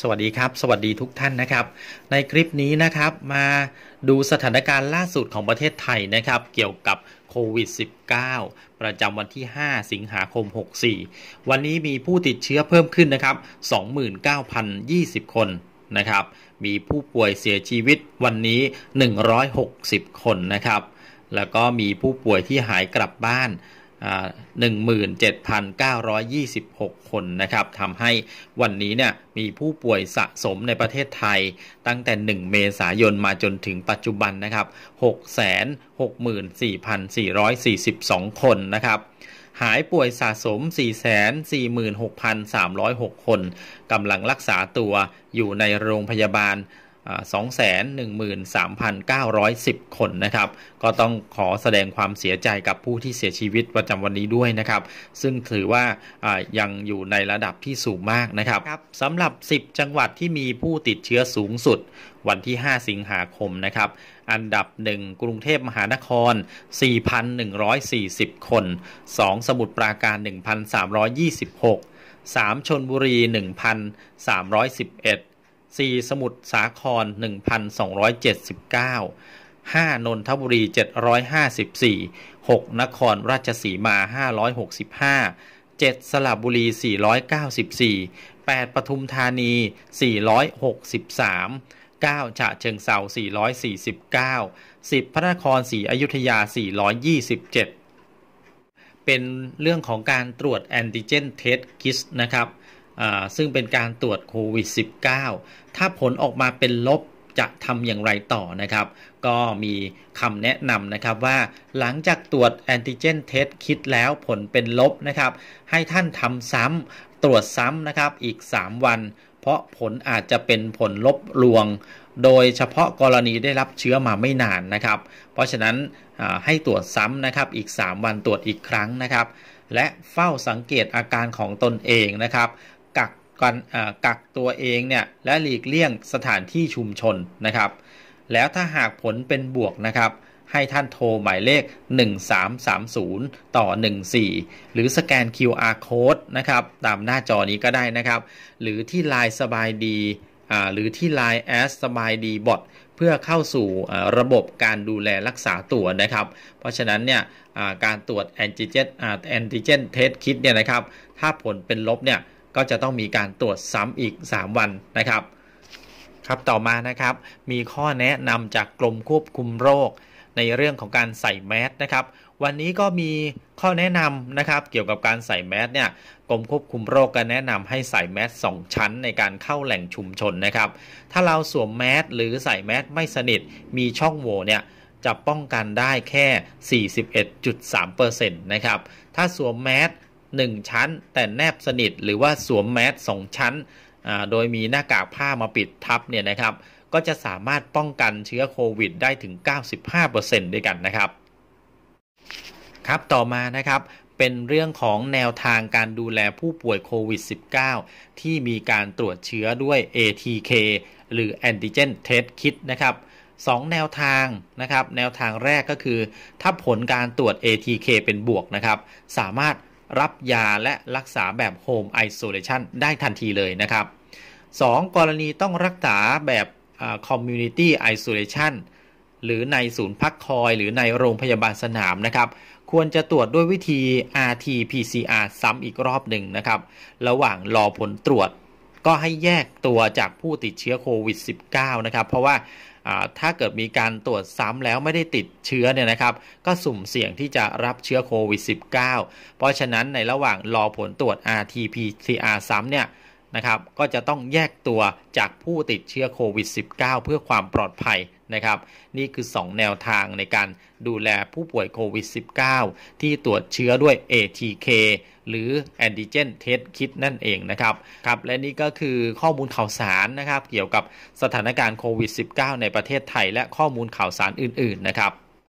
สวัสดีครับสวัสดีทุกท่านนะครับ ในคลิปนี้นะครับมาดูสถานการณ์ล่าสุดของประเทศไทย นะครับเกี่ยวกับโควิด -19 ประจำวันที่ 5 สิงหาคม 64 วันนี้มีผู้ติดเชื้อเพิ่มขึ้นนะครับ29,020 คนนะครับ มีผู้ป่วยเสียชีวิตวันนี้ 160 คนนะครับ แล้วก็มีผู้ป่วยที่หายกลับบ้าน17,926 คนนะครับทำให้วันนี้เนี่ยมีผู้ป่วยสะสมในประเทศไทยตั้งแต่ 1 เมษายนมาจนถึงปัจจุบันนะครับ 664,442 คนนะครับ หายป่วยสะสม 446,306 คนกำลังรักษาตัวอยู่ในโรงพยาบาล213,910 คนนะครับ ก็ต้องขอแสดงความเสียใจกับผู้ที่เสียชีวิตประจำวันนี้ด้วยนะครับ ซึ่งถือว่ายังอยู่ในระดับที่สูงมากนะครับรบสำหรับ 10 จังหวัดที่มีผู้ติดเชื้อสูงสุดวันที่ 5 สิงหาคมนะครับ อันดับ 1 กรุงเทพมหานคร 4,140 คน 2 สมุทรปราการ 1,326 3ชนบุรี 1,311 4สมุทรสาคร 1,279 5นนทบุรี 754 6 นครราชสีมา 565 7สระบุรี 494 8 ปทุมธานี 463 9ฉะเชิงเซา449 10 พระนครศรีอยุธยา 427 เป็นเรื่องของการตรวจแอนติเจนเทสคิสนะครับซึ่งเป็นการตรวจโควิด -19 ถ้าผลออกมาเป็นลบจะทำอย่างไรต่อนะครับ ก็มีคำแนะนำนะครับว่าหลังจากตรวจแอนติเจนเทสคิดแล้วผลเป็นลบนะครับให้ท่านทำซ้ำตรวจซ้ำนะครับอีก 3 วัน เพราะผลอาจจะเป็นผลลบลวง โดยเฉพาะกรณีได้รับเชื้อมาไม่นานนะครับ เพราะฉะนั้นให้ตรวจซ้ำนะครับอีก 3 วันตรวจอีกครั้งนะครับและเฝ้าสังเกตอาการของตนเองนะครับกันกักตัวเองเนี่ย และหลีกเลี่ยงสถานที่ชุมชนนะครับ แล้วถ้าหากผลเป็นบวกนะครับ ให้ท่านโทรหมายเลข 1330 ต่อ 14 หรือสแกน QR code นะครับ ตามหน้าจอนี้ก็ได้นะครับ หรือที่ l ล n e สบายดีหรือที่ l ล n e แอสสบายดีบอทเพื่อเข้าสู่ระบบการดูแลรักษาตัวนะครับ เพราะฉะนั้นเนี่ยการตรวจแอนติเจนแอนติเจนเทสคิดเนี่ยนะครับถ้าผลเป็นลบเนี่ยก็จะต้องมีการตรวจซ้าอีก 3 วันนะครับครับ ต่อมานะครับมีข้อแนะนำจากกรมควบคุมโรค ในเรื่องของการใส่แมสนะครับวันนี้ก็มีข้อแนะนำนะครับเกี่ยวกับการใส่แมสเนี่ยกรมควบคุมโรคก็แนะนำให้ใส่แมสสองชั้นในการเข้าแหล่งชุมชนนะครับ ถ้าเราสวมแมสหรือใส่แมสไม่สนิทมีช่องโหว่เนี่ยจะป้องกันได้แค่ 41.3%นะครับถ้าสวมแมส1 ชั้นแต่แนบสนิทหรือว่าสวม แมสสองชั้นโดยมีหน้ากาก ผ้า มาปิดทับ เนี่ย นะครับ ก็จะสามารถป้องกันเชื้อโควิด ได้ถึง 95%ด้วยกันนะครับ ครับต่อมานะครับเป็นเรื่องของแนวทางการดูแลผู้ป่วยโควิด -19 ที่มีการตรวจเชื้อด้วย ATK หรือ Antigen Test Kit นะครับสองแนวทางนะครับแนวทางแรกก็คือถ้าผลการตรวจ ATK เป็นบวกนะครับ สามารถรับยาและรักษาแบบโฮมไอโซเลชันได้ทันทีเลยนะครับ 2. กรณีต้องรักษาแบบคอมมูนิตี้ไอโซเลชันหรือในศูนย์พักคอย หรือในโรงพยาบาลสนามนะครับ ควรจะตรวจด้วยวิธี rt-pcr ซ้ำอีกรอบหนึ่งนะครับ ระหว่างรอผลตรวจก็ให้แยกตัวจากผู้ติดเชื้อโควิด -19 นะครับ เพราะว่าถ้าเกิดมีการตรวจซ้ำแล้วไม่ได้ติดเชื้อเนี่ยนะครับก็สุ่มเสี่ยงที่จะรับเชื้อโควิด -19 เพราะฉะนั้นในระหว่างรอผลตรวจ RT-PCR ซ้ำเนี่ยนะครับ ก็จะต้องแยกตัวจากผู้ติดเชื้อโควิด -19 เพื่อความปลอดภัยนะครับ นี่คือ 2 แนวทางในการดูแลผู้ป่วยโควิด -19 ที่ตรวจเชื้อด้วย ATK หรือ Antigen Test Kit นั่นเองนะครับ ครับ และนี่ก็คือข้อมูลข่าวสารนะครับเกี่ยวกับสถานการณ์โควิด -19 ในประเทศไทยและข้อมูลข่าวสารอื่นๆ นะครับ